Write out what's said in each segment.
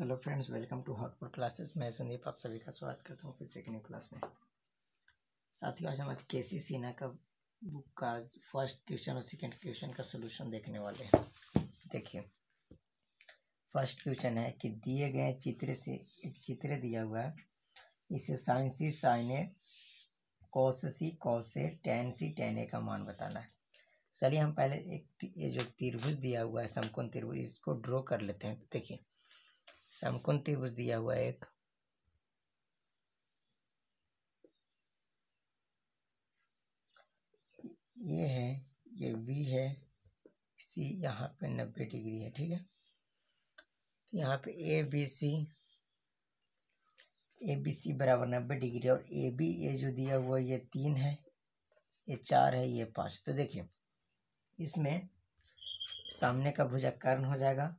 hello friends welcome to हॉटपुर classes मैं संदीप आप सभी का स्वागत करता हूँ फिर से एक न्यू क्लास में साथियों आज हम आज के सी सिन्हा का बुक का फर्स्ट क्वेश्चन और सेकंड क्वेश्चन का सलूशन देखने वाले हैं देखिए फर्स्ट क्वेश्चन है कि दिए गए चित्र से एक चित्र दिया हुआ है इसे sine C sine A cos C cos A tan C tan A का मान बताना है चलिए हम पहले एक ये जो त्रिभुज दिया हुआ है समकोण त्रिभुज इसको ड्रॉ कर लेते हैं देखिए समकुंती भुज दिया हुआ एक ये है ये वी है सी यहाँ पे नब्बे डिग्री है ठीक है तो यहाँ पे A B C A B C बराबर नब्बे डिग्री और ए बी ए जो दिया हुआ ये तीन है ये चार है ये पाँच तो देखिए इसमें सामने का भुजा कर्ण हो जाएगा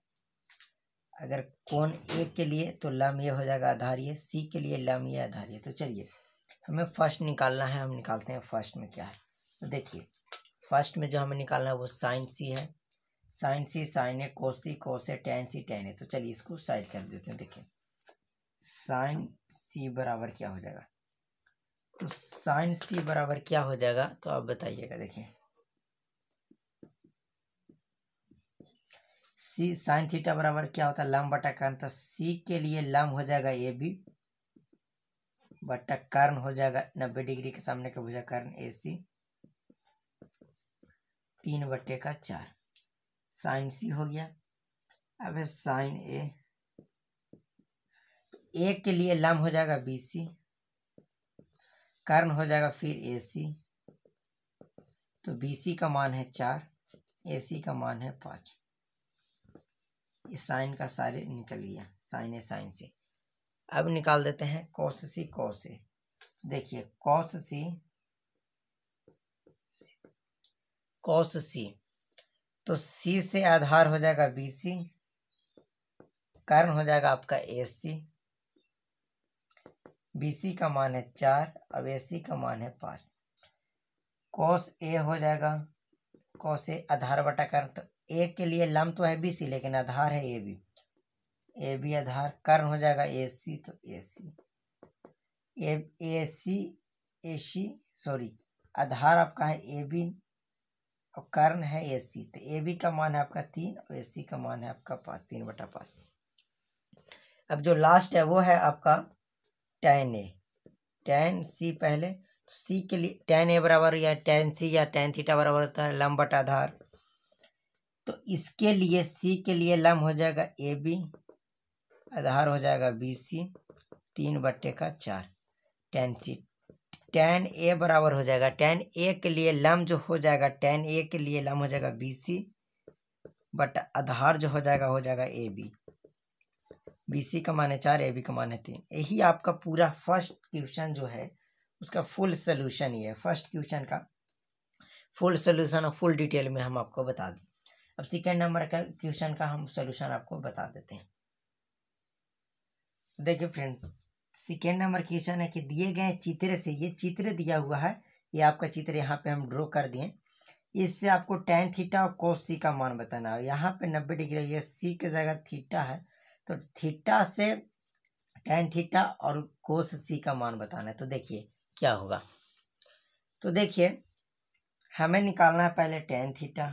अगर कौन ए के लिए तो लम ये हो जाएगा ये सी के लिए लम ये ये तो चलिए हमें फर्स्ट निकालना है हम निकालते हैं फर्स्ट में क्या है तो देखिए फर्स्ट में जो हमें निकालना है वो साइन सी है sine C sine A cos C cos A tan C tan A तो चलिए इसको साइड कर देते हैं देखिए साइन सी बराबर क्या हो जाएगा तो साइन सी बराबर क्या हो जाएगा तो आप बताइएगा देखिए सी साइन थीटा बराबर क्या होता है लम बटा कर्ण तो सी के लिए लम हो जाएगा ए बी बटा कर्ण हो जाएगा नब्बे डिग्री के सामने का भुजा कर्ण ए सी तीन बटे का चार साइन सी हो गया अब है साइन ए ए के लिए लम हो जाएगा बी सी कर्ण हो जाएगा फिर ए सी तो बी सी का मान है चार ए सी का मान है पाँच ये साइन का सारे निकल गया साइन ए साइन से अब निकाल देते हैं कौश सी कौ से देखिए कौश सी कौश सी तो सी से आधार हो जाएगा बी सी कारण हो जाएगा आपका ए सी बी सी का मान है चार अब ए सी का मान है पाँच कौश ए हो जाएगा कौश ए आधार बटा कर तो एक के लिए लम तो है बी सी लेकिन आधार है ए बी ए बी आधार कर्ण हो जाएगा ए सी तो ए सी ए सी ए सी सॉरी आधार आपका है ए बी और कर्ण है ए सी तो ए बी का मान है आपका तीन और ए सी का मान है आपका पाँच तीन बटा पाँच अब जो लास्ट है वो है आपका टेन ए टेन सी पहले तो सी के लिए टेन ए बराबर या टेन सी या टेन थीटा बराबर होता है लम बटा आधार तो इसके लिए सी के लिए लम हो जाएगा ए बी आधार हो जाएगा बी सी तीन बट्टे का चार टेन सी टेन ए बराबर हो जाएगा टेन ए के लिए लम जो हो जाएगा टेन ए के लिए लम हो जाएगा बी सी बट आधार जो हो जाएगा हो जाएगा ए बी बी सी का मान है चार ए बी का मान है तीन यही आपका पूरा फर्स्ट क्वेश्चन जो है उसका फुल सोल्यूशन ये है फर्स्ट क्वेश्चन का फुल सोल्यूशन और फुल डिटेल में हम आपको बता दें अब सेकेंड नंबर का क्वेश्चन का हम सोल्यूशन आपको बता देते हैं देखिए फ्रेंड सेकेंड नंबर क्वेश्चन है कि दिए गए चित्र से ये चित्र दिया हुआ है ये आपका चित्र यहाँ पे हम ड्रॉ कर दिए इससे आपको टेन थीटा और कोस सी का मान बताना है यहाँ पे नब्बे डिग्री ये सी की जगह थीटा है तो थीटा से टेन थीटा और कोस सी का मान बताना है तो देखिए क्या होगा तो देखिए हमें निकालना है पहले टेन थीटा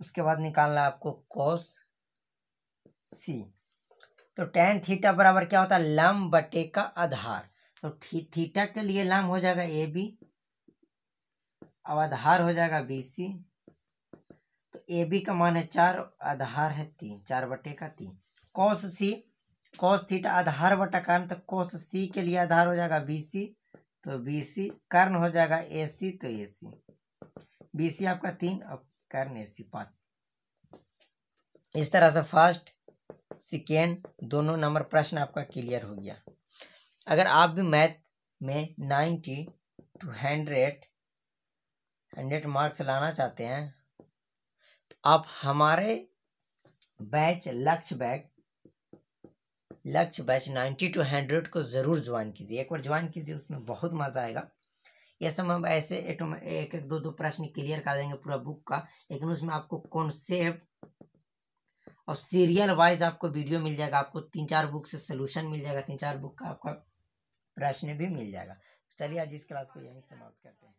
उसके बाद निकालना आपको कॉस सी तो टेन थीटा बराबर क्या होता है लम बटे का आधार तो थी, थीटा के लिए लम हो जाएगा ए बी अब आधार हो जाएगा बी सी तो ए बी का मान है चार आधार है तीन चार बटे का तीन कॉस सी कॉस थीटा आधार बटा कारण तो कॉस सी के लिए आधार हो जाएगा बी सी तो बी सी कर्ण हो जाएगा ए सी तो ए सी बी सी आपका तीन और कर्ण ए सी पाँच इस तरह से फर्स्ट सेकेंड दोनों नंबर प्रश्न आपका क्लियर हो गया अगर आप भी मैथ में ninety to hundred hundred marks लाना चाहते हैं तो आप हमारे बैच लक्ष्य बैच लक्ष्य बैच नाइन्टी टू हंड्रेड को ज़रूर ज्वाइन कीजिए एक बार ज्वाइन कीजिए उसमें बहुत मज़ा आएगा ये सब हम ऐसे एक एक दो दो प्रश्न क्लियर कर देंगे पूरा बुक का लेकिन उसमें आपको कॉन्सेप्ट और सीरियल वाइज आपको वीडियो मिल जाएगा आपको तीन चार बुक से सोल्यूशन मिल जाएगा तीन चार बुक का आपका प्रश्न भी मिल जाएगा चलिए आज इस क्लास को यहीं समाप्त करते हैं